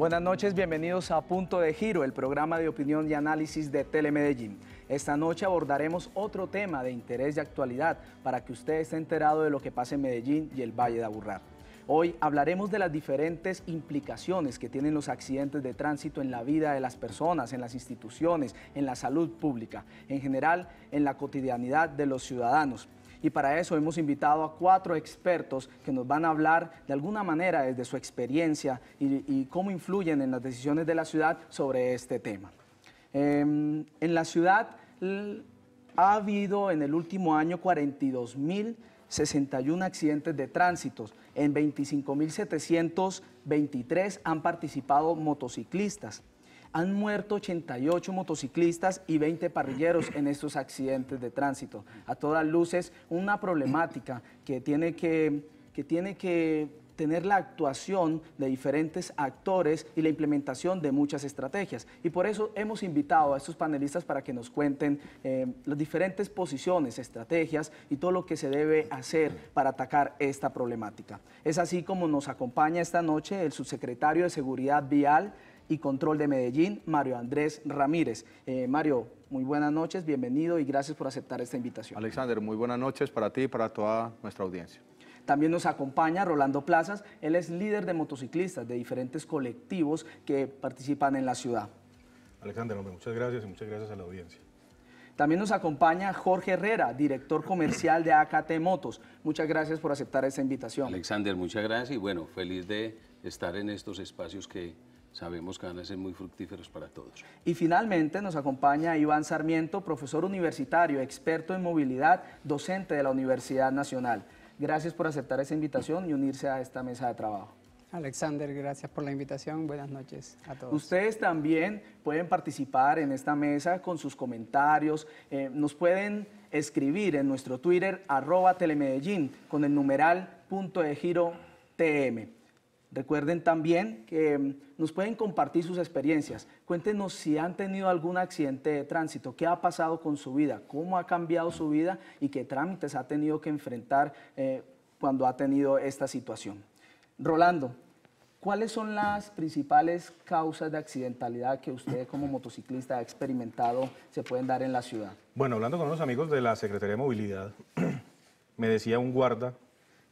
Buenas noches, bienvenidos a Punto de Giro, el programa de opinión y análisis de Telemedellín. Esta noche abordaremos otro tema de interés y actualidad para que usted esté enterado de lo que pasa en Medellín y el Valle de Aburrá. Hoy hablaremos de las diferentes implicaciones que tienen los accidentes de tránsito en la vida de las personas, en las instituciones, en la salud pública, en general en la cotidianidad de los ciudadanos. Y para eso hemos invitado a cuatro expertos que nos van a hablar de alguna manera desde su experiencia y, cómo influyen en las decisiones de la ciudad sobre este tema. Em, en la ciudad ha habido en el último año 42.061 mil accidentes de tránsito. En 25.723 han participado motociclistas. Han muerto 88 motociclistas y 20 parrilleros en estos accidentes de tránsito. A todas luces, una problemática que tiene que, que, tiene que tener la actuación de diferentes actores y la implementación de muchas estrategias. Y por eso hemos invitado a estos panelistas para que nos cuenten eh, las diferentes posiciones, estrategias y todo lo que se debe hacer para atacar esta problemática. Es así como nos acompaña esta noche el subsecretario de Seguridad Vial, y Control de Medellín, Mario Andrés Ramírez. Eh, Mario, muy buenas noches, bienvenido y gracias por aceptar esta invitación. Alexander, muy buenas noches para ti y para toda nuestra audiencia. También nos acompaña Rolando Plazas, él es líder de motociclistas de diferentes colectivos que participan en la ciudad. Alexander, hombre, muchas gracias y muchas gracias a la audiencia. También nos acompaña Jorge Herrera, director comercial de AKT Motos. Muchas gracias por aceptar esta invitación. Alexander, muchas gracias y bueno, feliz de estar en estos espacios que Sabemos que van a ser muy fructíferos para todos. Y finalmente nos acompaña Iván Sarmiento, profesor universitario, experto en movilidad, docente de la Universidad Nacional. Gracias por aceptar esa invitación y unirse a esta mesa de trabajo. Alexander, gracias por la invitación. Buenas noches a todos. Ustedes también pueden participar en esta mesa con sus comentarios. Eh, nos pueden escribir en nuestro Twitter, arroba telemedellín, con el numeral punto de giro TM. Recuerden también que mm, nos pueden compartir sus experiencias. Cuéntenos si han tenido algún accidente de tránsito, qué ha pasado con su vida, cómo ha cambiado su vida y qué trámites ha tenido que enfrentar eh, cuando ha tenido esta situación. Rolando, ¿cuáles son las principales causas de accidentalidad que usted como motociclista ha experimentado se pueden dar en la ciudad? Bueno, hablando con unos amigos de la Secretaría de Movilidad, me decía un guarda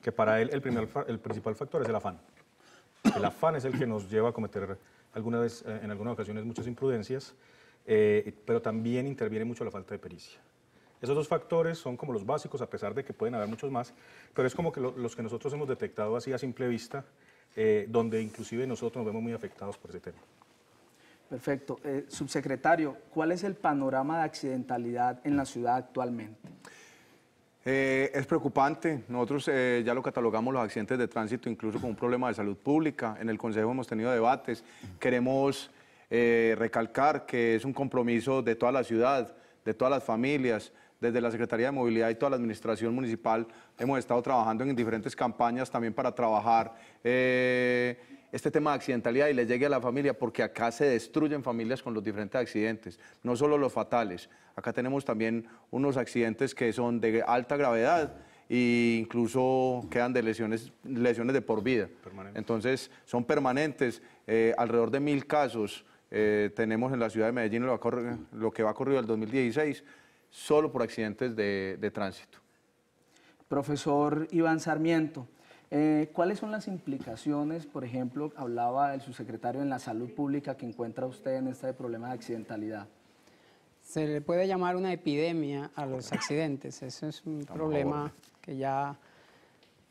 que para él el principal factor es el afán el afán es el que nos lleva a cometer alguna vez, eh, en algunas ocasiones muchas imprudencias, eh, pero también interviene mucho la falta de pericia. Esos dos factores son como los básicos, a pesar de que pueden haber muchos más, pero es como que los que nosotros hemos detectado así a simple vista, eh, donde inclusive nosotros nos vemos muy afectados por ese tema. Perfecto. subsecretario, ¿cuál es el panorama de accidentalidad en la ciudad actualmente? Eh, es preocupante. Nosotros eh, ya lo catalogamos los accidentes de tránsito incluso como un problema de salud pública. En el Consejo hemos tenido debates. Queremos eh, recalcar que es un compromiso de toda la ciudad, de todas las familias, desde la Secretaría de Movilidad y toda la Administración Municipal hemos estado trabajando en diferentes campañas también para trabajar este tema de accidentalidad y le llegue a la familia, porque acá se destruyen familias con los diferentes accidentes, no solo los fatales. Acá tenemos también unos accidentes que son de alta gravedad e incluso quedan de lesiones, lesiones de por vida. Entonces, son permanentes, eh, alrededor de mil casos. Eh, tenemos en la ciudad de Medellín lo, que va a en el 2016, solo por accidentes de tránsito. Profesor Iván Sarmiento, eh, ¿Cuáles son las implicaciones? Por ejemplo, hablaba el subsecretario en la salud pública que encuentra usted en este problema de accidentalidad. Se le puede llamar una epidemia a los accidentes. Eso es un problema que ya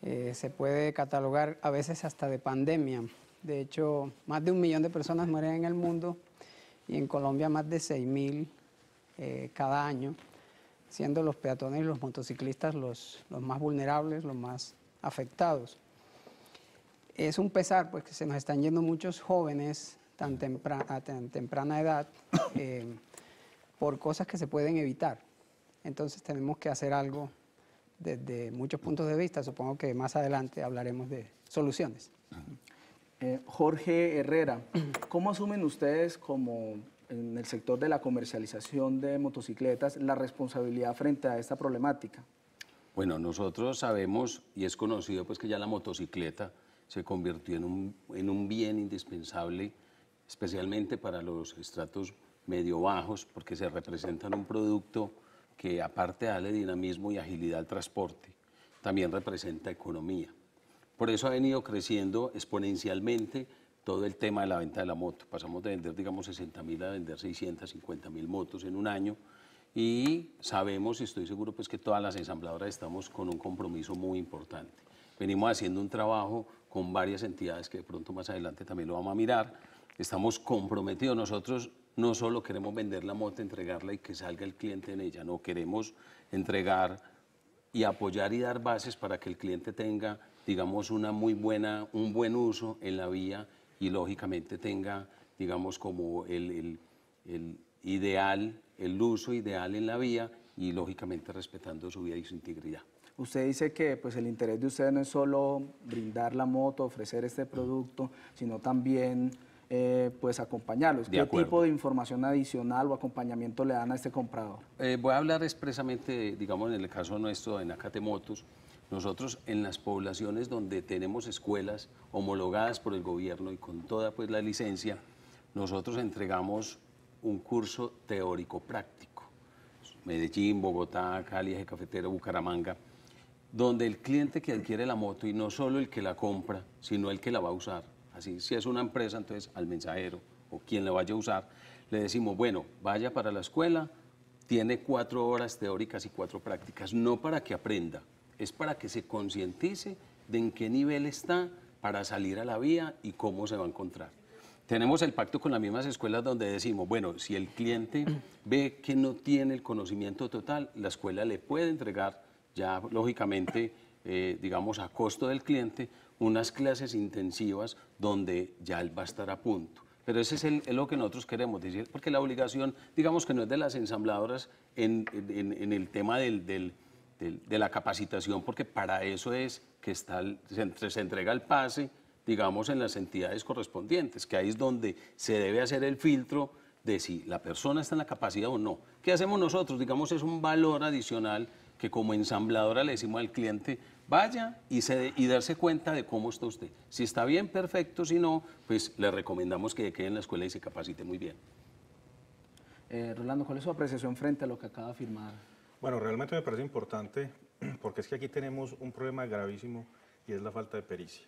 eh, se puede catalogar a veces hasta de pandemia. De hecho, más de un millón de personas mueren en el mundo y en Colombia más de 6 mil eh, cada año, siendo los peatones y los motociclistas los más vulnerables, los más afectados. Es un pesar, pues, que se nos están yendo muchos jóvenes tan temprana, a tan temprana edad eh, por cosas que se pueden evitar. Entonces tenemos que hacer algo desde muchos puntos de vista. Supongo que más adelante hablaremos de soluciones. Eh, Jorge Herrera, ¿cómo asumen ustedes como en el sector de la comercialización de motocicletas la responsabilidad frente a esta problemática? Bueno, nosotros sabemos y es conocido pues que ya la motocicleta se convirtió en un, bien indispensable, especialmente para los estratos medio bajos, porque se representan un producto que aparte de darle dinamismo y agilidad al transporte, también representa economía. Por eso ha venido creciendo exponencialmente todo el tema de la venta de la moto. Pasamos de vender, digamos, 60.000 a vender 650.000 mil motos en un año, y sabemos y estoy seguro pues que todas las ensambladoras estamos con un compromiso muy importante. Venimos haciendo un trabajo con varias entidades que de pronto más adelante también lo vamos a mirar. Estamos comprometidos nosotros, no solo queremos vender la moto, entregarla y que salga el cliente en ella, no, queremos entregar y apoyar y dar bases para que el cliente tenga, digamos, una muy buena, un buen uso en la vía y lógicamente tenga, digamos, como el, el ideal, el uso ideal en la vía y lógicamente respetando su vida y su integridad. Usted dice que pues, el interés de ustedes no es solo brindar la moto, ofrecer este producto, sino también eh, pues, acompañarlos. ¿Qué tipo de información adicional o acompañamiento le dan a este comprador? Eh, voy a hablar expresamente, digamos, en el caso nuestro de Nakate Motos. Nosotros en las poblaciones donde tenemos escuelas homologadas por el gobierno y con toda pues, la licencia, nosotros entregamos un curso teórico-práctico. Medellín, Bogotá, Cali, Eje Cafetero, Bucaramanga, donde el cliente que adquiere la moto, y no solo el que la compra, sino el que la va a usar, así, si es una empresa, entonces al mensajero o quien la vaya a usar, le decimos, bueno, vaya para la escuela, tiene cuatro horas teóricas y cuatro prácticas, no para que aprenda, es para que se concientice de en qué nivel está para salir a la vía y cómo se va a encontrar tenemos el pacto con las mismas escuelas donde decimos, bueno, si el cliente ve que no tiene el conocimiento total, la escuela le puede entregar ya lógicamente, eh, digamos, a costo del cliente, unas clases intensivas donde ya él va a estar a punto. Pero ese es, lo que nosotros queremos decir, porque la obligación, digamos que no es de las ensambladoras en, el tema de la capacitación, porque para eso es que está, se entrega el pase, digamos, en las entidades correspondientes, que ahí es donde se debe hacer el filtro de si la persona está en la capacidad o no. ¿Qué hacemos nosotros? Digamos, es un valor adicional que como ensambladora le decimos al cliente, vaya y, se y darse cuenta de cómo está usted. Si está bien, perfecto, si no, pues le recomendamos que quede en la escuela y se capacite muy bien. Eh, Rolando, ¿cuál es su apreciación frente a lo que acaba de afirmar? Bueno, realmente me parece importante porque es que aquí tenemos un problema gravísimo y es la falta de pericia.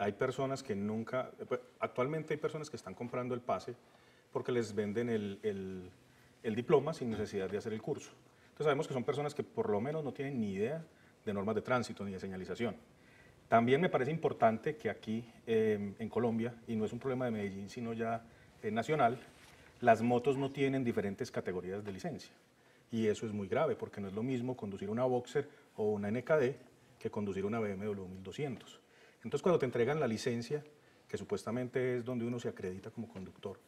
Hay personas que nunca, eh, pues, actualmente hay personas que están comprando el pase porque les venden el, diploma sin necesidad de hacer el curso. Entonces sabemos que son personas que por lo menos no tienen ni idea de normas de tránsito ni de señalización. También me parece importante que aquí em, en Colombia, y no es un problema de Medellín, sino ya eh, nacional, las motos no tienen diferentes categorías de licencia. Y eso es muy grave porque no es lo mismo conducir una Boxer o una NKD que conducir una BMW 1200. Entonces, cuando te entregan la licencia, que supuestamente es donde uno se acredita como conductor,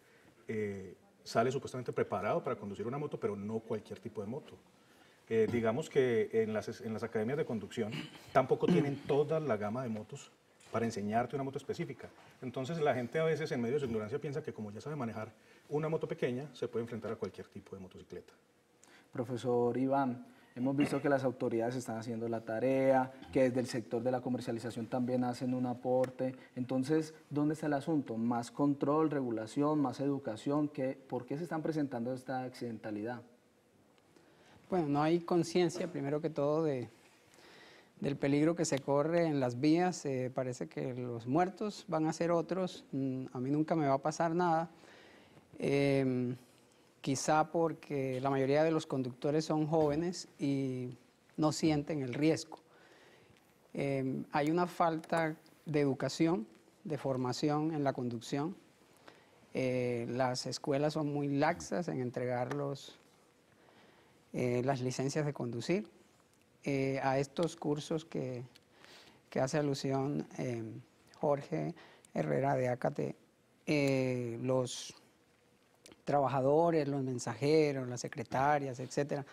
eh, sale supuestamente preparado para conducir una moto, pero no cualquier tipo de moto. Eh, digamos que en las, en las academias de conducción tampoco tienen toda la gama de motos para enseñarte una moto específica. Entonces la gente a veces en medio de su ignorancia piensa que como ya sabe manejar una moto pequeña, se puede enfrentar a cualquier tipo de motocicleta. Profesor Iván, Hemos visto que las autoridades están haciendo la tarea, que desde el sector de la comercialización también hacen un aporte. Entonces, ¿dónde está el asunto? ¿Más control, regulación, más educación? ¿Por qué se están presentando esta accidentalidad? Bueno, no hay conciencia, primero que todo, de, del peligro que se corre en las vías. Eh, parece que los muertos van a ser otros. Mm, a mí nunca me va a pasar nada. Eh, quizá porque la mayoría de los conductores son jóvenes y no sienten el riesgo. Em, hay una falta de educación, de formación en la conducción. Eh, las escuelas son muy laxas en entregar eh, las licencias de conducir. Eh, a estos cursos que, que hace alusión em, Jorge Herrera de ACATE, los trabajadores, los mensajeros, las secretarias, etcétera,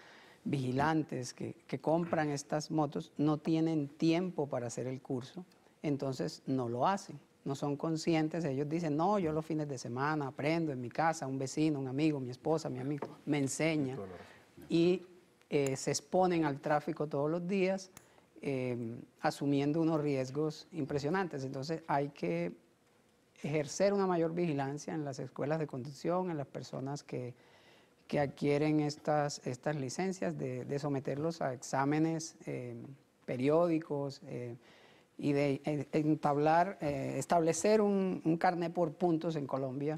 vigilantes que, compran estas motos, no tienen tiempo para hacer el curso, entonces no lo hacen no son conscientes, ellos dicen, no, yo los fines de semana aprendo en mi casa, un vecino, un amigo, mi esposa, mi amigo, me enseña. Y eh, se exponen al tráfico todos los días, eh, asumiendo unos riesgos impresionantes. Entonces hay que ejercer una mayor vigilancia en las escuelas de conducción, en las personas que, que adquieren estas, estas licencias, de, someterlos a exámenes em, periódicos eh, y de entablar, eh, establecer un, un, carnet por puntos en Colombia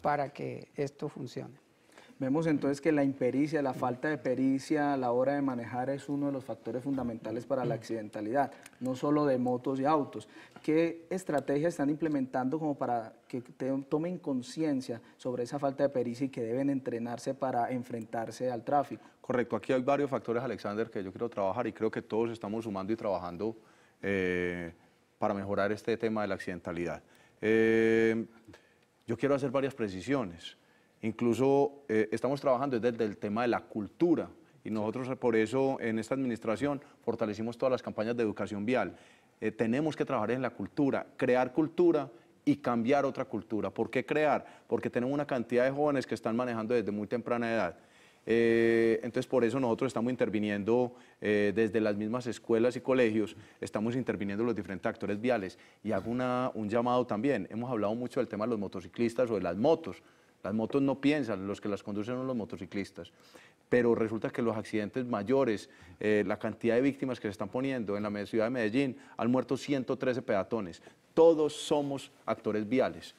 para que esto funcione. Vemos entonces que la impericia, la falta de pericia a la hora de manejar es uno de los factores fundamentales para la accidentalidad, no solo de motos y autos. ¿Qué estrategias están implementando como para que tomen conciencia sobre esa falta de pericia y que deben entrenarse para enfrentarse al tráfico? Correcto, aquí hay varios factores, Alexander, que yo quiero trabajar y creo que todos estamos sumando y trabajando eh, para mejorar este tema de la accidentalidad. Eh, yo quiero hacer varias precisiones. Incluso eh, estamos trabajando desde el tema de la cultura y nosotros eh, por eso en esta administración fortalecimos todas las campañas de educación vial. Eh, tenemos que trabajar en la cultura, crear cultura y cambiar otra cultura. ¿Por qué crear? Porque tenemos una cantidad de jóvenes que están manejando desde muy temprana edad. entonces, por eso nosotros estamos interviniendo desde las mismas escuelas y colegios, estamos interviniendo los diferentes actores viales. Y hago un llamado también, hemos hablado mucho del tema de los motociclistas o de las motos. Las motos no piensan, los que las conducen son los motociclistas. Pero resulta que los accidentes mayores, eh, la cantidad de víctimas que se están poniendo en la ciudad de Medellín, han muerto 113 peatones. Todos somos actores viales.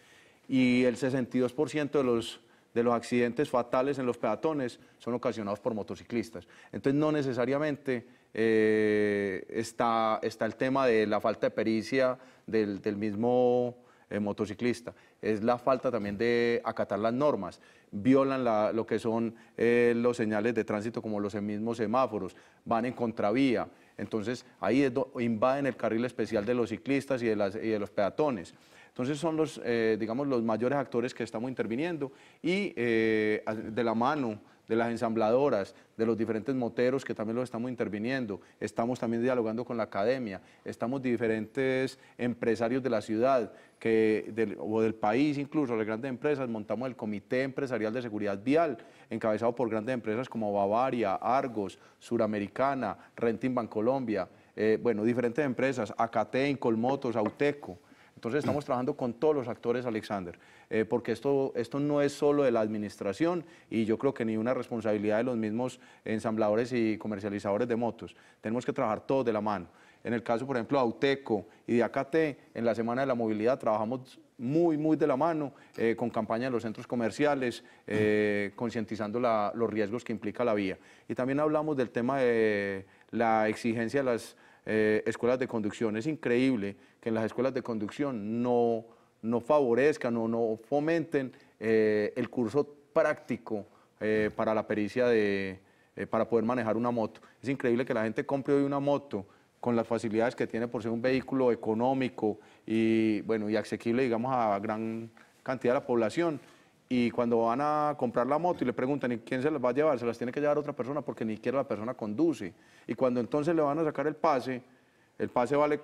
Y el 62% de los de los accidentes fatales en los peatones son ocasionados por motociclistas. Entonces no necesariamente eh, está, está el tema de la falta de pericia del mismo eh, motociclista, es la falta también de acatar las normas, violan lo que son eh, los señales de tránsito como los mismos semáforos, van en contravía, entonces ahí invaden el carril especial de los ciclistas y de, los peatones. Entonces son los, eh, digamos, los mayores actores que estamos interviniendo y de la mano de las ensambladoras, de los diferentes moteros que también los estamos interviniendo. Estamos también dialogando con la academia, estamos diferentes empresarios de la ciudad que, o del país incluso, las grandes empresas. Montamos el Comité Empresarial de Seguridad Vial, encabezado por grandes empresas como Bavaria, Argos, Suramericana, Renting Bancolombia, eh, bueno, diferentes empresas, Acate, Colmotos, Auteco. Entonces estamos trabajando con todos los actores, Alexander. Eh, porque esto, esto no es solo de la administración y yo creo que ni una responsabilidad de los mismos ensambladores y comercializadores de motos. Tenemos que trabajar todos de la mano. En el caso, por ejemplo, de Auteco y de AKT, en la Semana de la Movilidad trabajamos muy, muy de la mano, eh, con campaña de los centros comerciales, eh, concientizando los riesgos que implica la vía. Y también hablamos del tema de la exigencia de las escuelas de conducción. Es increíble que en las escuelas de conducción no no favorezcan o no fomenten eh, el curso práctico eh, para la pericia de, eh, para poder manejar una moto. Es increíble que la gente compre hoy una moto con las facilidades que tiene por ser un vehículo económico y, bueno, y asequible, digamos, a gran cantidad de la población. Y cuando van a comprar la moto y le preguntan, quién se las va a llevar? Se las tiene que llevar otra persona porque ni siquiera la persona conduce. Y cuando entonces le van a sacar el pase, el pase vale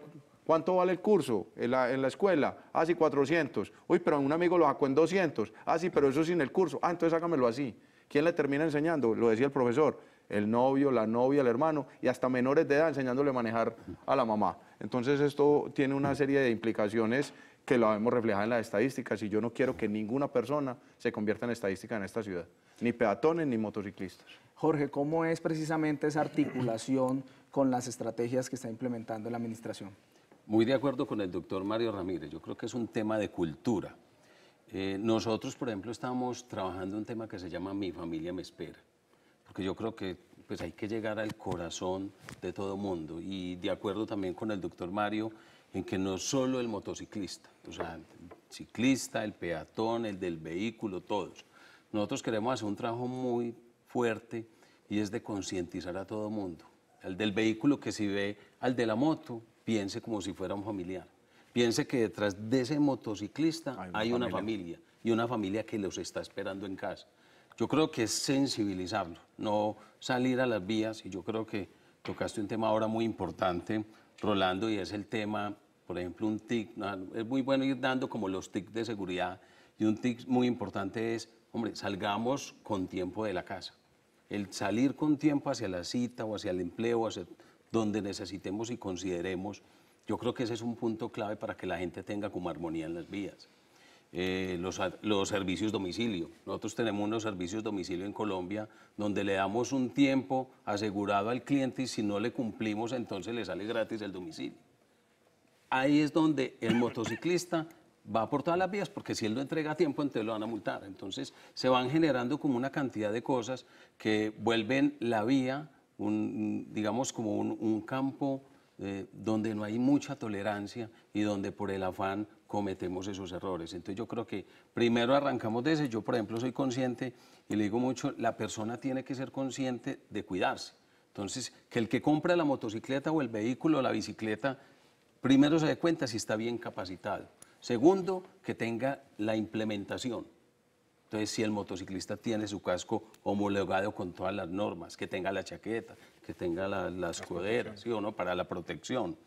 ¿Cuánto vale el curso en la, escuela? Ah, sí, 400. Uy, pero un amigo lo sacó en 200. Ah, sí, pero eso sin el curso. Ah, entonces hágamelo así. ¿Quién le termina enseñando? Lo decía el profesor, el novio, la novia, el hermano y hasta menores de edad enseñándole a manejar a la mamá. Entonces esto tiene una serie de implicaciones que lo vemos reflejado en las estadísticas y yo no quiero que ninguna persona se convierta en estadística en esta ciudad, ni peatones ni motociclistas. Jorge, ¿cómo es precisamente esa articulación con las estrategias que está implementando la administración? Muy de acuerdo con el doctor Mario Ramírez, yo creo que es un tema de cultura. Eh, nosotros, por ejemplo, estamos trabajando un tema que se llama Mi familia me espera, porque yo creo que pues, hay que llegar al corazón de todo mundo y de acuerdo también con el doctor Mario en que no solo el motociclista, o sea, el ciclista, el peatón, el del vehículo, todos. Nosotros queremos hacer un trabajo muy fuerte y es de concientizar a todo mundo. El del vehículo que si ve, al de la moto, piense como si fuera un familiar. Piense que detrás de ese motociclista hay una, familia. y una familia que los está esperando en casa. Yo creo que es sensibilizarlo, no salir a las vías y yo creo que tocaste un tema ahora muy importante, Rolando, y es el tema, por ejemplo, un TIC. Es muy bueno ir dando como los TIC de seguridad y un TIC muy importante es, hombre, salgamos con tiempo de la casa. El salir con tiempo hacia la cita o hacia el empleo, hacia donde necesitemos y consideremos. Yo creo que ese es un punto clave para que la gente tenga como armonía en las vías. Eh, los, los, servicios domicilio. Nosotros tenemos unos servicios domicilio en Colombia donde le damos un tiempo asegurado al cliente y si no le cumplimos entonces le sale gratis el domicilio. Ahí es donde el motociclista va por todas las vías porque si él no entrega a tiempo entonces lo van a multar. Entonces se van generando como una cantidad de cosas que vuelven la vía digamos, como un, campo eh, donde no hay mucha tolerancia y donde por el afán cometemos esos errores. Entonces yo creo que primero arrancamos de ese. Yo, por ejemplo, soy consciente y le digo mucho, la persona tiene que ser consciente de cuidarse. Entonces, que el que compra la motocicleta o el vehículo o la bicicleta, primero se dé cuenta si está bien capacitado. Segundo, que tenga la implementación entonces, si el motociclista tiene su casco homologado con todas las normas, que tenga la chaqueta, que tenga la, las ¿sí o no? Para la protección,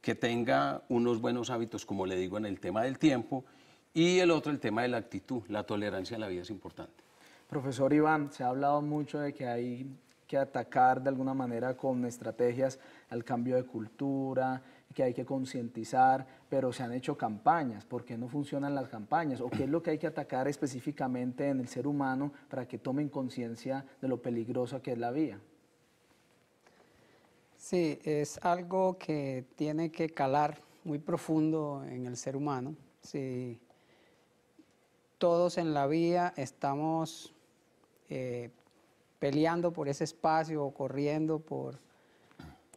que tenga unos buenos hábitos, como le digo, en el tema del tiempo, y el otro, el tema de la actitud, la tolerancia en la vida es importante. Profesor Iván, se ha hablado mucho de que hay que atacar de alguna manera con estrategias al cambio de cultura, que hay que concientizar, pero se han hecho campañas, ¿por qué no funcionan las campañas? ¿O qué es lo que hay que atacar específicamente en el ser humano para que tomen conciencia de lo peligrosa que es la vía? Sí, es algo que tiene que calar muy profundo en el ser humano. Si todos en la vía estamos eh, peleando por ese espacio o corriendo por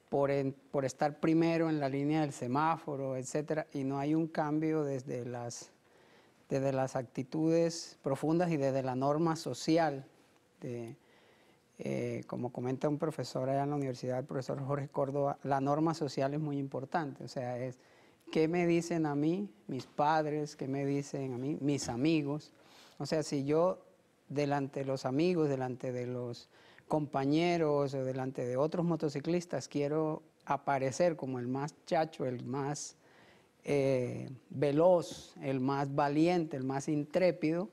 por, estar primero en la línea del semáforo, etcétera, y no hay un cambio desde las, desde las actitudes profundas y desde la norma social. Eh, como comenta un profesor allá en la universidad, el profesor Jorge Córdoba, la norma social es muy importante, o sea, es qué me dicen a mí mis padres, qué me dicen a mí mis amigos. O sea, si yo delante de los amigos, delante de los compañeros o delante de otros motociclistas quiero aparecer como el más chacho, el más eh, veloz, el más valiente, el más intrépido,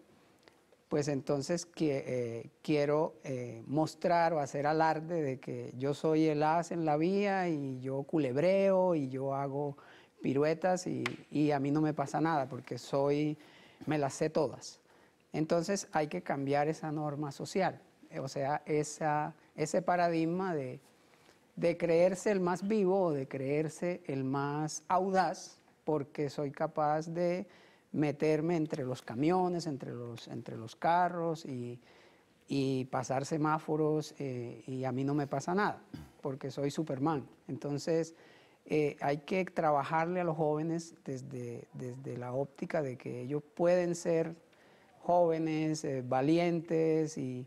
pues entonces eh, quiero eh, mostrar o hacer alarde de que yo soy el as en la vía y yo culebreo y yo hago piruetas y, a mí no me pasa nada porque soy, me las sé todas. Entonces hay que cambiar esa norma social o sea, ese paradigma de, creerse el más vivo o de creerse el más audaz, porque soy capaz de meterme entre los camiones, entre los, entre los carros y, pasar semáforos eh, y a mí no me pasa nada, porque soy Superman. Entonces, eh, hay que trabajarle a los jóvenes desde, desde la óptica de que ellos pueden ser jóvenes, eh, valientes y,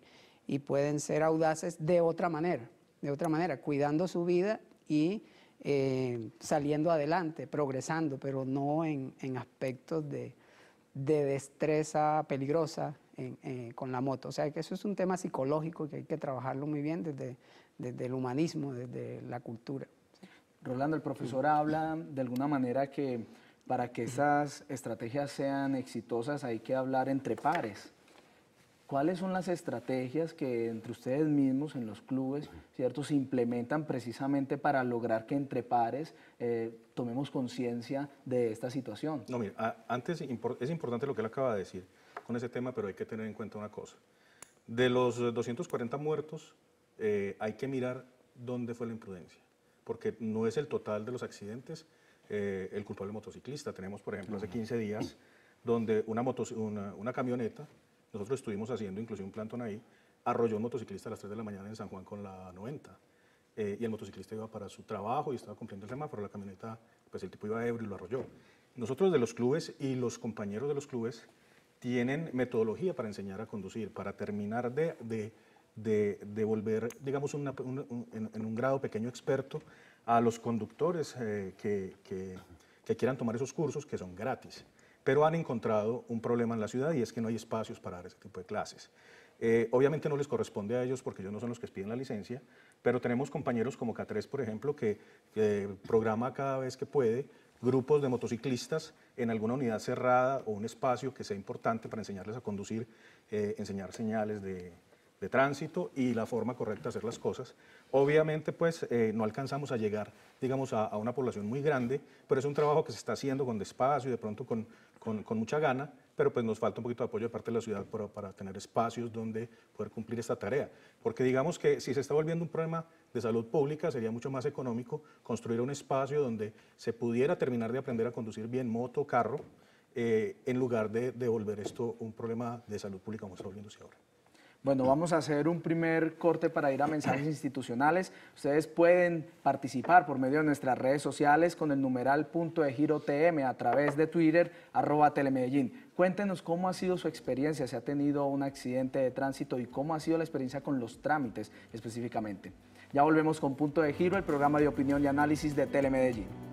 y pueden ser audaces de otra manera, de otra manera, cuidando su vida y eh, saliendo adelante, progresando, pero no en, aspectos de, destreza peligrosa eh, con la moto. O sea que eso es un tema psicológico que hay que trabajarlo muy bien desde el humanismo, desde la cultura. Rolando, el profesor habla de alguna manera que para que esas estrategias sean exitosas hay que hablar entre pares. ¿Cuáles son las estrategias que entre ustedes mismos en los clubes, ¿cierto?, se implementan precisamente para lograr que entre pares eh, tomemos conciencia de esta situación? No, mira, antes es importante lo que él acaba de decir con ese tema, pero hay que tener en cuenta una cosa. De los 240 muertos, eh, hay que mirar dónde fue la imprudencia, porque no es el total de los accidentes eh, el culpable motociclista. Tenemos, por ejemplo, hace 15 días, donde una, una camioneta nosotros estuvimos haciendo inclusive un plantón ahí, arrolló un motociclista a las 3 de la mañana en San Juan con la 90. Eh, y el motociclista iba para su trabajo y estaba cumpliendo el semáforo, la camioneta, pues el tipo iba ebrio y lo arrolló. Nosotros de los clubes y los compañeros de los clubes tienen metodología para enseñar a conducir, para terminar de, de, volver, digamos, en, un grado pequeño experto a los conductores eh, que, quieran tomar esos cursos que son gratis pero han encontrado un problema en la ciudad y es que no hay espacios para dar ese tipo de clases. Eh, obviamente no les corresponde a ellos porque ellos no son los que piden la licencia, pero tenemos compañeros como K3, por ejemplo, que programa cada vez que puede grupos de motociclistas en alguna unidad cerrada o un espacio que sea importante para enseñarles a conducir, eh, enseñar señales de, tránsito y la forma correcta de hacer las cosas. Obviamente, pues eh, no alcanzamos a llegar, digamos, a, una población muy grande, pero es un trabajo que se está haciendo con despacio y de pronto con, con, mucha gana, pero pues nos falta un poquito de apoyo de parte de la ciudad para, tener espacios donde poder cumplir esta tarea. Porque digamos que si se está volviendo un problema de salud pública, sería mucho más económico construir un espacio donde se pudiera terminar de aprender a conducir bien moto, carro, eh, en lugar de, devolver volver esto un problema de salud pública como está volviéndose ahora. Bueno, vamos a hacer un primer corte para ir a mensajes institucionales. Ustedes pueden participar por medio de nuestras redes sociales con el numeral punto de giro TM a través de Twitter, arroba telemedellín. Cuéntenos cómo ha sido su experiencia, si ha tenido un accidente de tránsito y cómo ha sido la experiencia con los trámites específicamente. Ya volvemos con Punto de Giro, el programa de opinión y análisis de Telemedellín.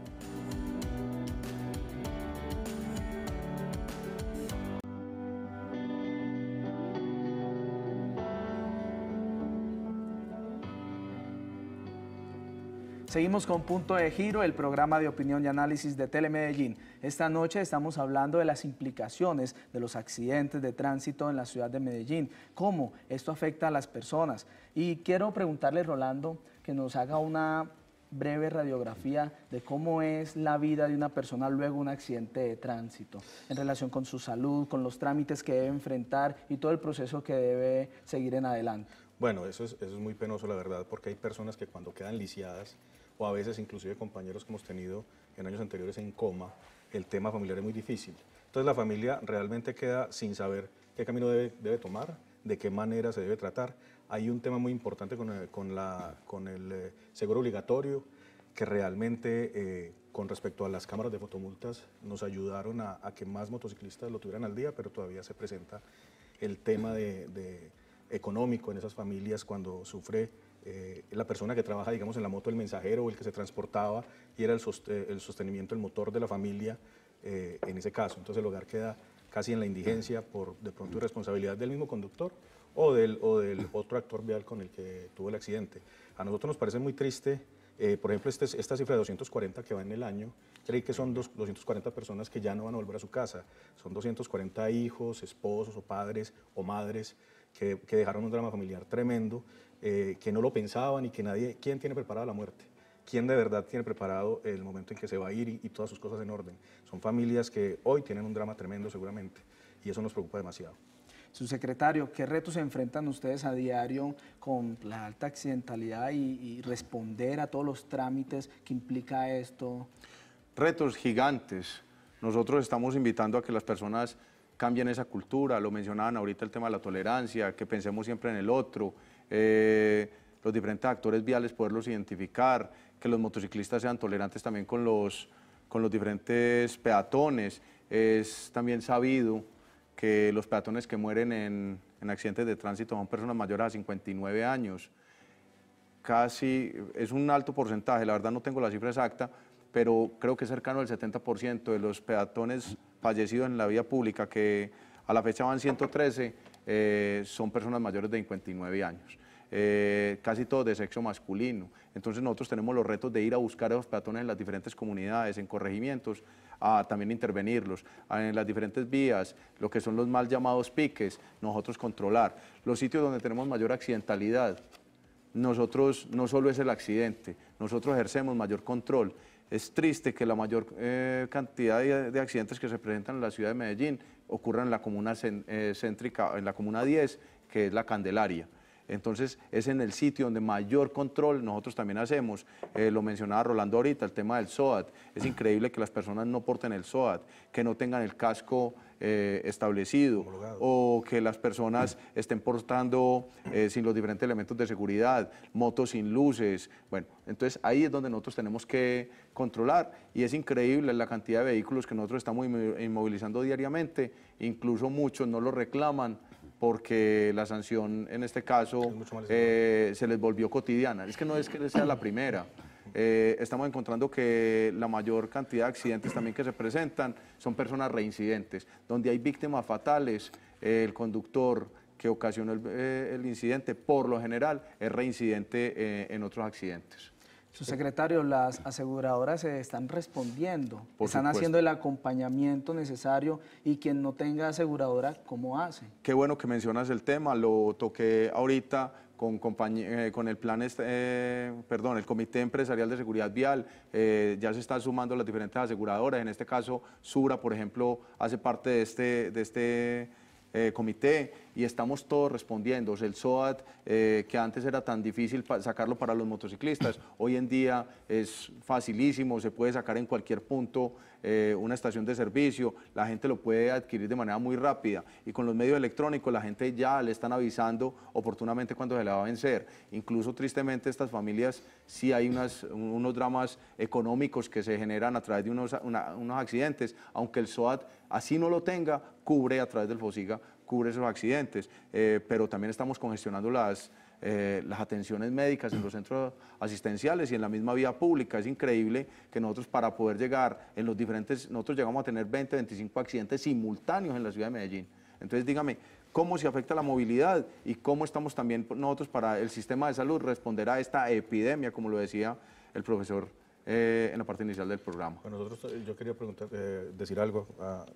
Seguimos con Punto de Giro, el programa de opinión y análisis de Telemedellín. Esta noche estamos hablando de las implicaciones de los accidentes de tránsito en la ciudad de Medellín, cómo esto afecta a las personas. Y quiero preguntarle, Rolando, que nos haga una breve radiografía de cómo es la vida de una persona luego de un accidente de tránsito, en relación con su salud, con los trámites que debe enfrentar y todo el proceso que debe seguir en adelante. Bueno, eso es, eso es muy penoso, la verdad, porque hay personas que cuando quedan lisiadas, o a veces inclusive compañeros que hemos tenido en años anteriores en coma, el tema familiar es muy difícil. Entonces la familia realmente queda sin saber qué camino debe, debe tomar, de qué manera se debe tratar. Hay un tema muy importante con el, eh, con la, con el eh, seguro obligatorio, que realmente eh, con respecto a las cámaras de fotomultas nos ayudaron a, que más motociclistas lo tuvieran al día, pero todavía se presenta el tema de, de económico en esas familias cuando sufre eh, la persona que trabaja, digamos, en la moto, el mensajero o el que se transportaba y era el, eh, el sostenimiento, el motor de la familia eh, en ese caso. Entonces el hogar queda casi en la indigencia por de pronto irresponsabilidad del mismo conductor o del, o del otro actor vial con el que tuvo el accidente. A nosotros nos parece muy triste, por ejemplo, este, esta cifra de 240 que va en el año, creí que son 240 personas que ya no van a volver a su casa, son 240 hijos, esposos o padres o madres que dejaron un drama familiar tremendo eh, que no lo pensaban y que nadie, ¿quién tiene preparada la muerte? ¿Quién de verdad tiene preparado el momento en que se va a ir y, todas sus cosas en orden? Son familias que hoy tienen un drama tremendo seguramente y eso nos preocupa demasiado. Su secretario, ¿qué retos se enfrentan ustedes a diario con la alta accidentalidad y, y responder a todos los trámites que implica esto? Retos gigantes. Nosotros estamos invitando a que las personas cambien esa cultura, lo mencionaban ahorita el tema de la tolerancia, que pensemos siempre en el otro, eh, los diferentes actores viales, poderlos identificar, que los motociclistas sean tolerantes también con los, con los diferentes peatones. Es también sabido que los peatones que mueren en, en accidentes de tránsito son personas mayores a 59 años. Casi es un alto porcentaje, la verdad no tengo la cifra exacta, pero creo que es cercano al 70% de los peatones fallecidos en la vía pública, que a la fecha van 113 eh, son personas mayores de 59 años. Eh, casi todos de sexo masculino. Entonces nosotros tenemos los retos de ir a buscar a los peatones en las diferentes comunidades, en corregimientos, a también intervenirlos, en las diferentes vías, lo que son los mal llamados piques, nosotros controlar. Los sitios donde tenemos mayor accidentalidad, nosotros no solo es el accidente, nosotros ejercemos mayor control. Es triste que la mayor eh, cantidad de accidentes que se presentan en la ciudad de Medellín ocurra en la comuna eh, céntrica, en la comuna 10, que es la Candelaria. Entonces es en el sitio donde mayor control nosotros también hacemos. Eh, lo mencionaba Rolando ahorita, el tema del SOAT. Es increíble que las personas no porten el SOAT, que no tengan el casco eh, establecido o que las personas estén portando eh, sin los diferentes elementos de seguridad, motos sin luces. Bueno, entonces ahí es donde nosotros tenemos que controlar y es increíble la cantidad de vehículos que nosotros estamos inmovilizando diariamente, incluso muchos no lo reclaman porque la sanción en este caso eh, se les volvió cotidiana. Es que no es que sea la primera. Eh, estamos encontrando que la mayor cantidad de accidentes también que se presentan son personas reincidentes, donde hay víctimas fatales, el conductor que ocasionó el, eh, el, incidente por lo general es reincidente en otros accidentes. Su secretario, las aseguradoras se están respondiendo, están haciendo el acompañamiento necesario y quien no tenga aseguradora, ¿cómo hace? Qué bueno que mencionas el tema, lo toqué ahorita con, eh, el plan, este, eh, perdón, el Comité Empresarial de Seguridad Vial, eh, ya se están sumando las diferentes aseguradoras, en este caso Sura, por ejemplo, hace parte de este, este comité y estamos todos respondiendo. El SOAT, eh, que antes era tan difícil sacarlo para los motociclistas, hoy en día es facilísimo, se puede sacar en cualquier punto eh, una estación de servicio, la gente lo puede adquirir de manera muy rápida y con los medios electrónicos la gente ya le están avisando oportunamente cuando se le va a vencer. Incluso tristemente estas familias si hay unos dramas económicos que se generan a través de unos, unos accidentes, aunque el SOAT así no lo tenga, cubre a través del FOSIGA cubre esos accidentes, eh, pero también estamos congestionando las, eh, las atenciones médicas en los centros asistenciales y en la misma vía pública. Es increíble que nosotros para poder llegar en los diferentes, nosotros llegamos a tener 20, 25 accidentes simultáneos en la ciudad de Medellín. Entonces dígame, ¿cómo se afecta la movilidad y cómo estamos también nosotros para el sistema de salud responder a esta epidemia, como lo decía el profesor eh, en la parte inicial del programa? Bueno, nosotros, yo quería preguntar, decir algo. Ah,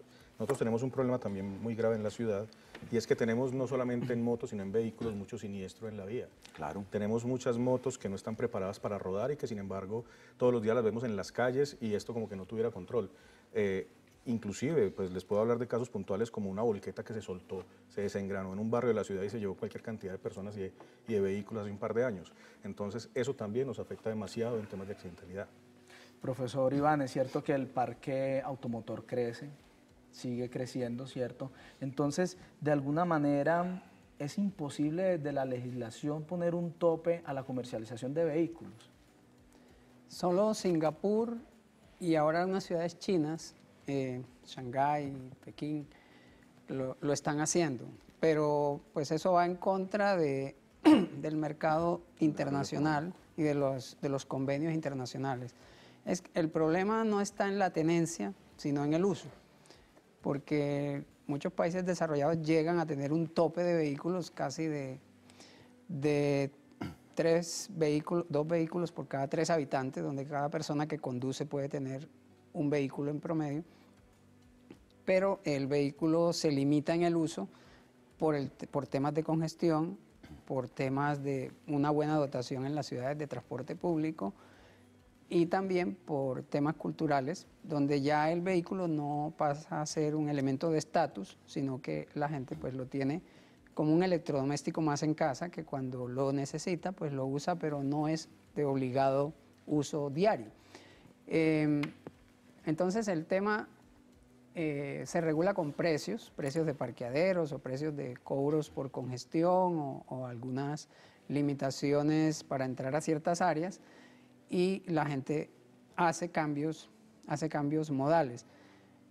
nosotros tenemos un problema también muy grave en la ciudad y es que tenemos no solamente en motos, sino en vehículos mucho siniestro en la vía. Claro. Tenemos muchas motos que no están preparadas para rodar y que sin embargo todos los días las vemos en las calles y esto como que no tuviera control. Eh, inclusive, pues les puedo hablar de casos puntuales como una volqueta que se soltó, se desengranó en un barrio de la ciudad y se llevó cualquier cantidad de personas y y de vehículos hace un par de años. Entonces, eso también nos afecta demasiado en temas de accidentalidad. Profesor Iván, ¿es cierto que el parque automotor crece? sigue creciendo, ¿cierto? Entonces, de alguna manera, es imposible desde la legislación poner un tope a la comercialización de vehículos. Solo Singapur y ahora unas ciudades chinas, eh, Shanghái, Pekín, lo, lo, están haciendo. Pero pues eso va en contra de, del mercado internacional y de los, de los convenios internacionales. Es, el problema no está en la tenencia, sino en el uso porque muchos países desarrollados llegan a tener un tope de vehículos casi de, dos vehículos por cada tres habitantes, donde cada persona que conduce puede tener un vehículo en promedio, pero el vehículo se limita en el uso por temas de congestión, por temas de una buena dotación en las ciudades de transporte público, y también por temas culturales, donde ya el vehículo no pasa a ser un elemento de estatus, sino que la gente pues lo tiene como un electrodoméstico más en casa que cuando lo necesita pues lo usa, pero no es de obligado uso diario. Em, entonces el tema eh, se regula con precios, precios de parqueaderos o precios de cobros por congestión o algunas limitaciones para entrar a ciertas áreas y la gente hace cambios, hace cambios modales.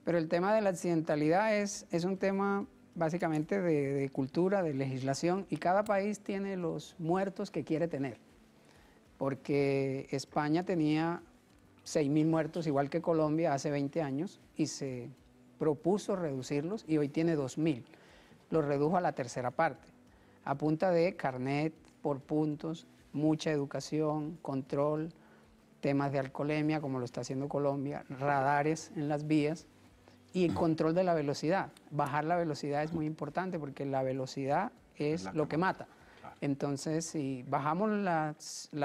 Pero el tema de la accidentalidad es, es un tema básicamente de, de, cultura, de legislación, y cada país tiene los muertos que quiere tener. Porque España tenía 6.000 muertos, igual que Colombia, hace 20 años, y se propuso reducirlos, y hoy tiene 2.000. Los redujo a la tercera parte, a punta de carnet por puntos, mucha educación, control, temas de alcoholemia, como lo está haciendo Colombia, radares en las vías y el control de la velocidad. Bajar la velocidad es muy importante porque la velocidad es lo que mata. Entonces, si bajamos la,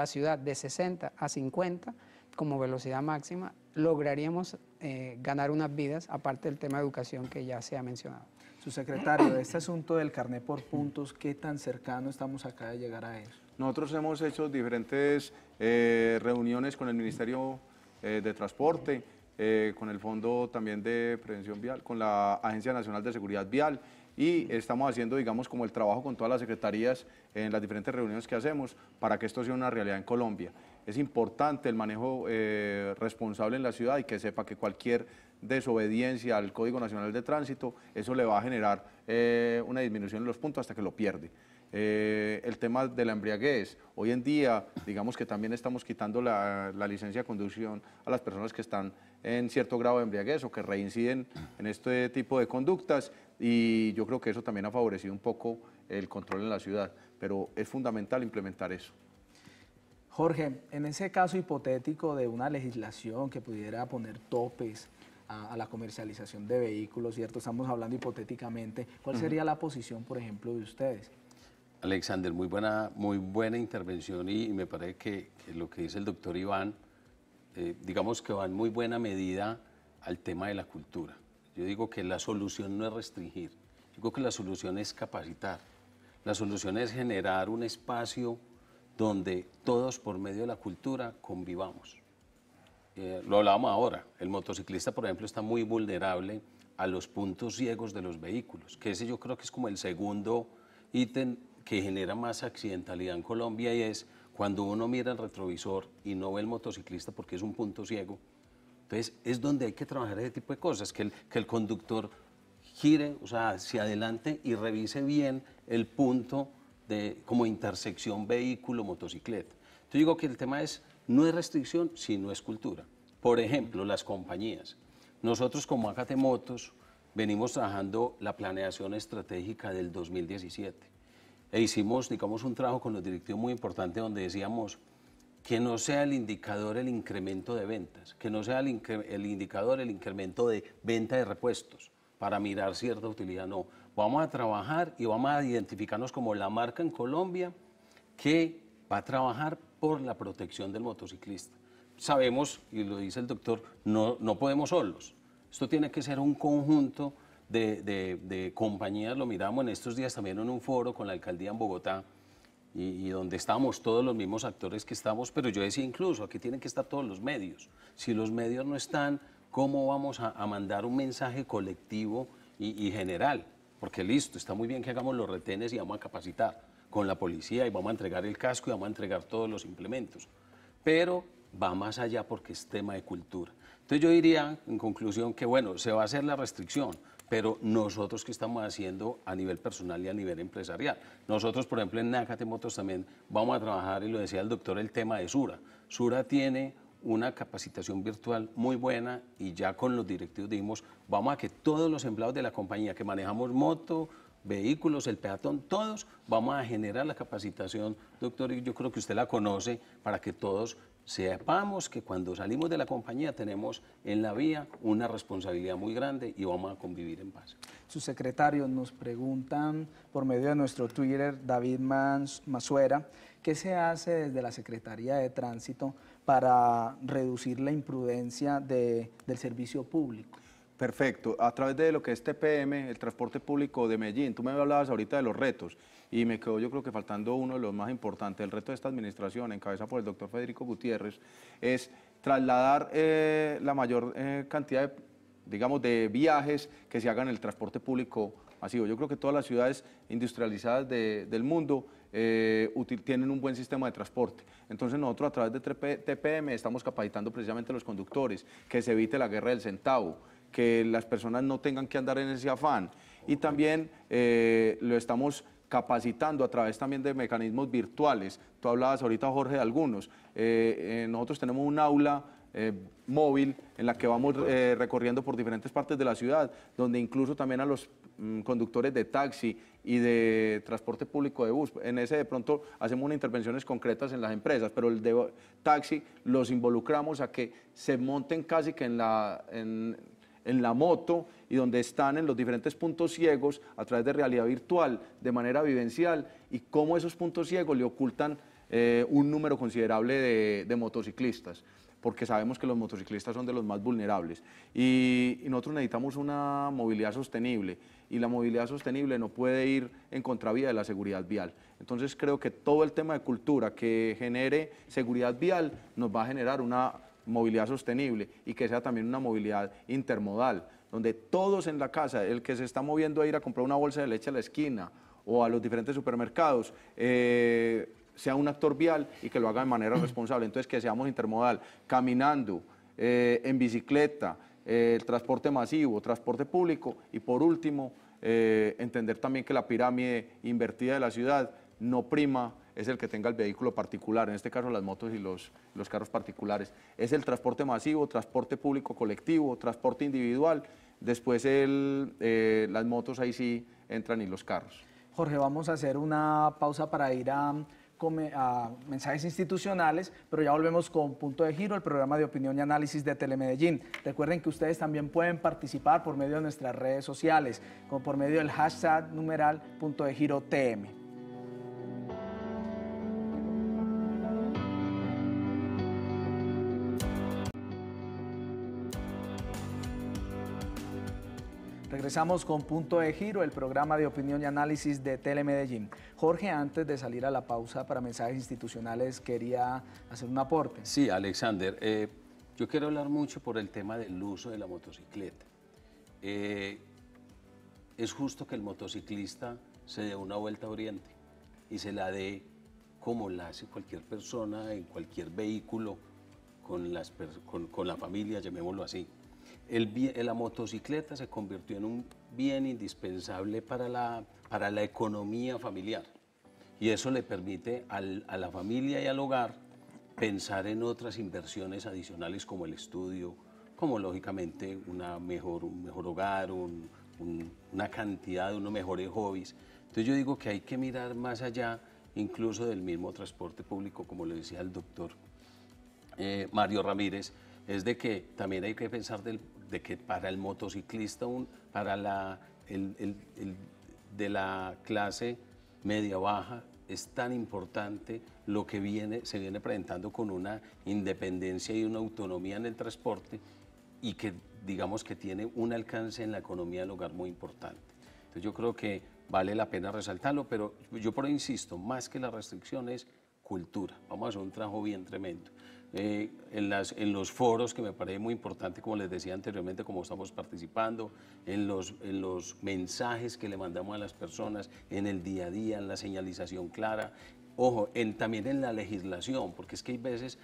ciudad de 60 a 50 como velocidad máxima, lograríamos eh, ganar unas vidas, aparte del tema de educación que ya se ha mencionado. Su secretario, este asunto del carné por puntos, ¿qué tan cercano estamos acá de llegar a eso? Nosotros hemos hecho diferentes eh, reuniones con el Ministerio eh, de Transporte, eh, con el Fondo también de Prevención Vial, con la Agencia Nacional de Seguridad Vial y estamos haciendo, digamos, como el trabajo con todas las secretarías en las diferentes reuniones que hacemos para que esto sea una realidad en Colombia. Es importante el manejo responsable en la ciudad y que sepa que cualquier desobediencia al Código Nacional de Tránsito, eso le va a generar una disminución en los puntos hasta que lo pierde. Eh, el tema de la embriaguez. Hoy en día, digamos que también estamos quitando la, licencia de conducción a las personas que están en cierto grado de embriaguez o que reinciden en este tipo de conductas y yo creo que eso también ha favorecido un poco el control en la ciudad, pero es fundamental implementar eso. Jorge, en ese caso hipotético de una legislación que pudiera poner topes a, la comercialización de vehículos, ¿cierto? Estamos hablando hipotéticamente. ¿Cuál sería la posición, por ejemplo, de ustedes? Alexander, muy buena, muy buena intervención y, me parece que, lo que dice el doctor Iván, eh, digamos que va en muy buena medida al tema de la cultura. Yo digo que la solución no es restringir, digo que la solución es capacitar, la solución es generar un espacio donde todos por medio de la cultura convivamos. Eh, lo hablábamos ahora, el motociclista, por ejemplo, está muy vulnerable a los puntos ciegos de los vehículos, que ese yo creo que es como el segundo ítem que genera más accidentalidad en Colombia y es cuando uno mira el retrovisor y no ve el motociclista porque es un punto ciego. Entonces es donde hay que trabajar ese tipo de cosas, que el, conductor gire, o sea, hacia adelante y revise bien el punto de, como intersección vehículo-motocicleta. yo digo que el tema es, no es restricción, sino es cultura. Por ejemplo, las compañías. Nosotros como Acate Motos venimos trabajando la planeación estratégica del 2017 e hicimos, digamos, un trabajo con los directivos muy importante donde decíamos que no sea el indicador el incremento de ventas, que no sea el, el indicador el incremento de venta de repuestos para mirar cierta utilidad, no. Vamos a trabajar y vamos a identificarnos como la marca en Colombia que va a trabajar por la protección del motociclista. Sabemos, y lo dice el doctor, no, no podemos solos. Esto tiene que ser un conjunto de, de, compañías, lo miramos en estos días también en un foro con la alcaldía en Bogotá, y, donde estamos todos los mismos actores que estamos, pero yo decía incluso, aquí tienen que estar todos los medios. Si los medios no están, ¿cómo vamos a, mandar un mensaje colectivo y, y general? Porque listo, está muy bien que hagamos los retenes y vamos a capacitar con la policía y vamos a entregar el casco y vamos a entregar todos los implementos. Pero va más allá porque es tema de cultura. Entonces yo diría, en conclusión, que bueno, se va a hacer la restricción, pero nosotros qué estamos haciendo a nivel personal y a nivel empresarial. Nosotros, por ejemplo, en Nacate Motos también vamos a trabajar, y lo decía el doctor, el tema de Sura. Sura tiene una capacitación virtual muy buena y ya con los directivos dijimos, vamos a que todos los empleados de la compañía que manejamos moto, vehículos, el peatón, todos vamos a generar la capacitación, doctor, y yo creo que usted la conoce, para que todos sepamos que cuando salimos de la compañía tenemos en la vía una responsabilidad muy grande y vamos a convivir en paz. Sus secretarios nos preguntan por medio de nuestro Twitter, David Mans Masuera, ¿qué se hace desde la Secretaría de Tránsito para reducir la imprudencia del servicio público? Perfecto. A través de lo que es TPM, el transporte público de Medellín, tú me hablabas ahorita de los retos y me quedó yo creo que faltando uno de los más importantes. El reto de esta administración, en por el doctor Federico Gutiérrez, es trasladar eh, la mayor eh, cantidad de, digamos, de viajes que se hagan en el transporte público masivo. Yo creo que todas las ciudades industrializadas del mundo eh, tienen un buen sistema de transporte. Entonces nosotros a través de TPM estamos capacitando precisamente a los conductores, que se evite la guerra del centavo, que las personas no tengan que andar en ese afán. Y también lo estamos capacitando a través también de mecanismos virtuales. Tú hablabas ahorita, Jorge, de algunos. Eh, eh, nosotros tenemos un aula eh, móvil en la que vamos recorriendo por diferentes partes de la ciudad, donde incluso también a los mm, conductores de taxi y de transporte público de bus, en ese de pronto hacemos unas intervenciones concretas en las empresas, pero el de taxi los involucramos a que se monten casi que en la en la moto y donde están en los diferentes puntos ciegos a través de realidad virtual, de manera vivencial, y cómo esos puntos ciegos le ocultan eh, un número considerable de, motociclistas, porque sabemos que los motociclistas son de los más vulnerables. Y, y, nosotros necesitamos una movilidad sostenible, y la movilidad sostenible no puede ir en contravía de la seguridad vial. Entonces creo que todo el tema de cultura que genere seguridad vial nos va a generar una movilidad sostenible y que sea también una movilidad intermodal, donde todos en la casa, el que se está moviendo a ir a comprar una bolsa de leche a la esquina o a los diferentes supermercados, eh, sea un actor vial y que lo haga de manera responsable. Entonces, que seamos intermodal, caminando, eh, en bicicleta, eh, el transporte masivo, transporte público y por último, entender también que la pirámide invertida de la ciudad no prima es el que tenga el vehículo particular, en este caso las motos y los, carros particulares. Es el transporte masivo, transporte público colectivo, transporte individual, después el, eh, las motos ahí sí entran y los carros. Jorge, vamos a hacer una pausa para ir a, a mensajes institucionales, pero ya volvemos con Punto de Giro, el programa de opinión y análisis de Telemedellín. Recuerden que ustedes también pueden participar por medio de nuestras redes sociales, como por medio del hashtag numeral Punto de Giro TM. Empezamos con Punto de Giro, el programa de opinión y análisis de Telemedellín. Jorge, antes de salir a la pausa para mensajes institucionales, quería hacer un aporte. Sí, Alexander, eh, yo quiero hablar mucho por el tema del uso de la motocicleta. Eh, es justo que el motociclista se dé una vuelta a Oriente y se la dé como la hace cualquier persona en cualquier vehículo con la familia, llamémoslo así el, la motocicleta se convirtió en un bien indispensable para la, para la economía familiar. Y eso le permite a la familia y al hogar pensar en otras inversiones adicionales como el estudio, como lógicamente una mejor, un mejor hogar, una cantidad de unos mejores hobbies. Entonces yo digo que hay que mirar más allá incluso del mismo transporte público, como le decía el doctor eh, Mario Ramírez, es de que también hay que pensar de que para el motociclista, para la, el, de la clase media-baja, es tan importante lo que viene, se viene presentando con una independencia y una autonomía en el transporte y que digamos que tiene un alcance en la economía del hogar muy importante. Entonces yo creo que vale la pena resaltarlo, pero yo por ahí insisto, más que la restricción es cultura. Vamos a hacer un trabajo bien tremendo. Eh, en, las, en, los foros, que me parece muy importante, como les decía anteriormente, como estamos participando, en los, en los mensajes que le mandamos a las personas, en el día a día, en la señalización clara, ojo, en, también en la legislación, porque es que hay veces,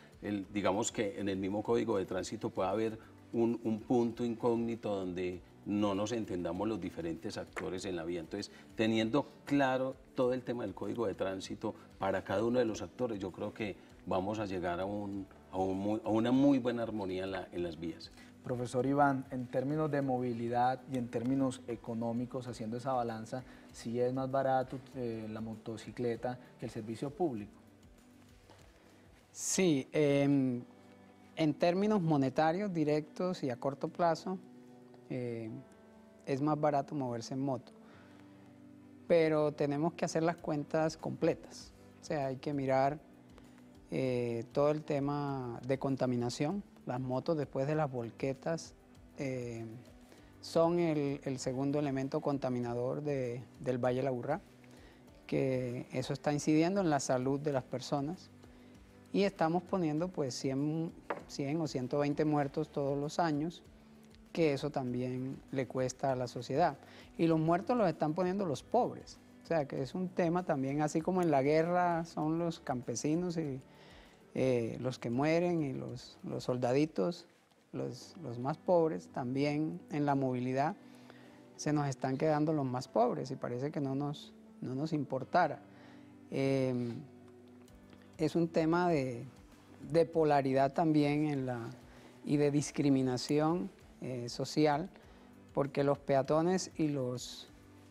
digamos que en el mismo código de tránsito puede haber un, un, punto incógnito donde no nos entendamos los diferentes actores en la vía. Entonces, teniendo claro todo el tema del código de tránsito para cada uno de los actores, yo creo que vamos a llegar a un, a, una muy buena armonía en, las vías. Profesor Iván, en términos de movilidad y en términos económicos, haciendo esa balanza, si ¿sí es más barato eh, la motocicleta que el servicio público? Sí, em, en términos monetarios directos y a corto plazo, eh, es más barato moverse en moto. Pero tenemos que hacer las cuentas completas. O sea, hay que mirar eh, todo el tema de contaminación. Las motos después de las volquetas eh, son el, segundo elemento contaminador del Valle de la Burra, que eso está incidiendo en la salud de las personas y estamos poniendo pues 100, 100 o 120 muertos todos los años que eso también le cuesta a la sociedad. Y los muertos los están poniendo los pobres. O sea, que es un tema también, así como en la guerra son los campesinos y eh, los que mueren y los, soldaditos, los, más pobres, también en la movilidad se nos están quedando los más pobres y parece que no nos, no importara. Em, es un tema de, polaridad también y de discriminación eh, social, porque los peatones y los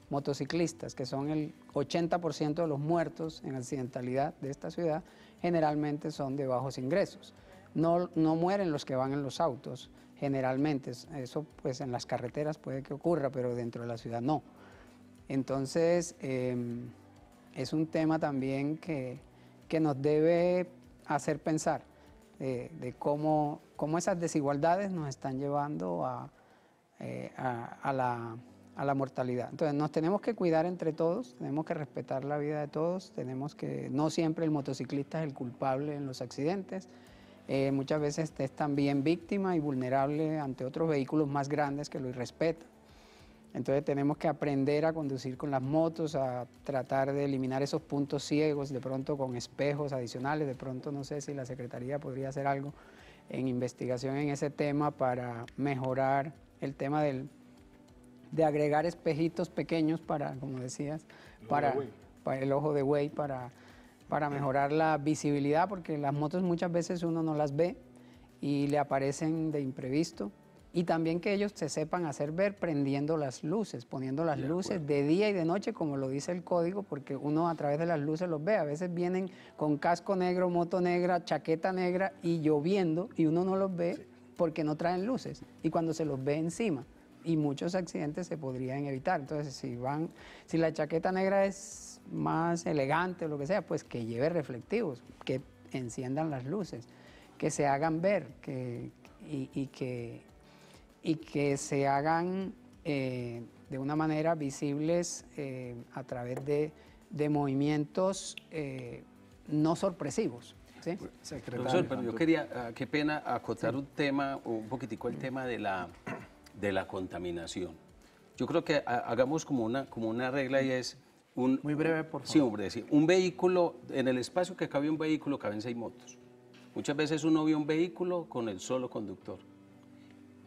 motociclistas, que son el 80% de los muertos en accidentalidad de esta ciudad, generalmente son de bajos ingresos. No, no mueren los que van en los autos, generalmente. Eso pues en las carreteras puede que ocurra, pero dentro de la ciudad no. Entonces em, es un tema también que, nos debe hacer pensar eh, de cómo, cómo, esas desigualdades nos están llevando a eh, la a la mortalidad. Entonces nos tenemos que cuidar entre todos, tenemos que respetar la vida de todos, tenemos que, no siempre el motociclista es el culpable en los accidentes, eh, muchas veces es también víctima y vulnerable ante otros vehículos más grandes que lo irrespetan. Entonces tenemos que aprender a conducir con las motos, a tratar de eliminar esos puntos ciegos, de pronto con espejos adicionales, de pronto no sé si la Secretaría podría hacer algo en investigación en ese tema para mejorar el tema del de agregar espejitos pequeños para, como decías, para, el ojo de güey, para, para mejorar la visibilidad, porque las motos muchas veces uno no las ve y le aparecen de imprevisto. Y también que ellos se sepan hacer ver prendiendo las luces, poniendo las luces de día y de noche, como lo dice el código, porque uno a través de las luces los ve. A veces vienen con casco negro, moto negra, chaqueta negra y lloviendo y uno no los ve porque no traen luces. Y cuando se los ve encima y muchos accidentes se podrían evitar. Entonces, si van, si la chaqueta negra es más elegante o lo que sea, pues que lleve reflectivos, que enciendan las luces, que se hagan ver, y, que, y que se hagan eh, de una manera visibles eh, a través de, movimientos eh, no sorpresivos. Pues, pero yo quería, ah, qué pena, acotar un tema, un poquitico el tema de la de la contaminación. Yo creo que hagamos como una, como una regla y es... Un, Muy breve, por favor. Sí, hombre, sí, un vehículo, en el espacio que cabe un vehículo, caben seis motos. Muchas veces uno ve un vehículo con el solo conductor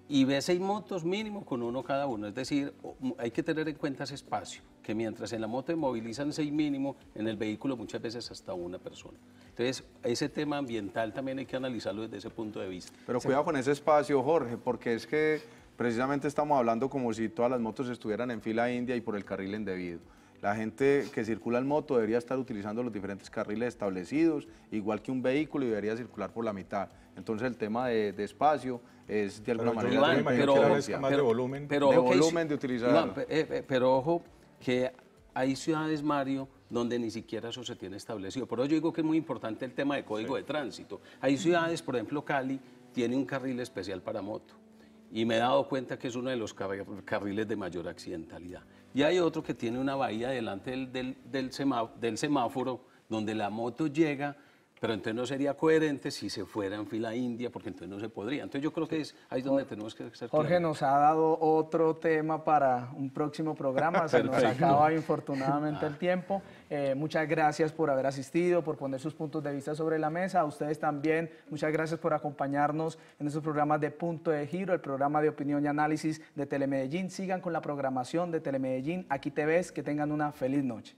y ve seis motos mínimo con uno cada uno. Es decir, hay que tener en cuenta ese espacio, que mientras en la moto movilizan seis mínimo, en el vehículo muchas veces hasta una persona. Entonces, ese tema ambiental también hay que analizarlo desde ese punto de vista. Pero cuidado con ese espacio, Jorge, porque es que precisamente estamos hablando como si todas las motos estuvieran en fila india y por el carril indebido. La gente que circula en moto debería estar utilizando los diferentes carriles establecidos, igual que un vehículo y debería circular por la mitad. Entonces el tema de, espacio es de alguna manera... pero, de volumen. Pero, volumen de utilizar. Eh, eh, pero ojo, que hay ciudades, Mario, donde ni siquiera eso se tiene establecido. Por eso yo digo que es muy importante el tema de código de tránsito. Hay ciudades, por ejemplo, Cali tiene un carril especial para moto y me he dado cuenta que es uno de los carriles de mayor accidentalidad. Y hay otro que tiene una bahía delante del, del, semáforo, donde la moto llega, pero entonces no sería coherente si se fuera en fila india, porque entonces no se podría. Entonces yo creo que es ahí donde tenemos que ser Jorge nos ha dado otro tema para un próximo programa, se nos acaba infortunadamente el tiempo. Eh, muchas gracias por haber asistido, por poner sus puntos de vista sobre la mesa. A ustedes también, muchas gracias por acompañarnos en estos programas de Punto de Giro, el programa de opinión y análisis de Telemedellín. Sigan con la programación de Telemedellín. Aquí te ves. Que tengan una feliz noche.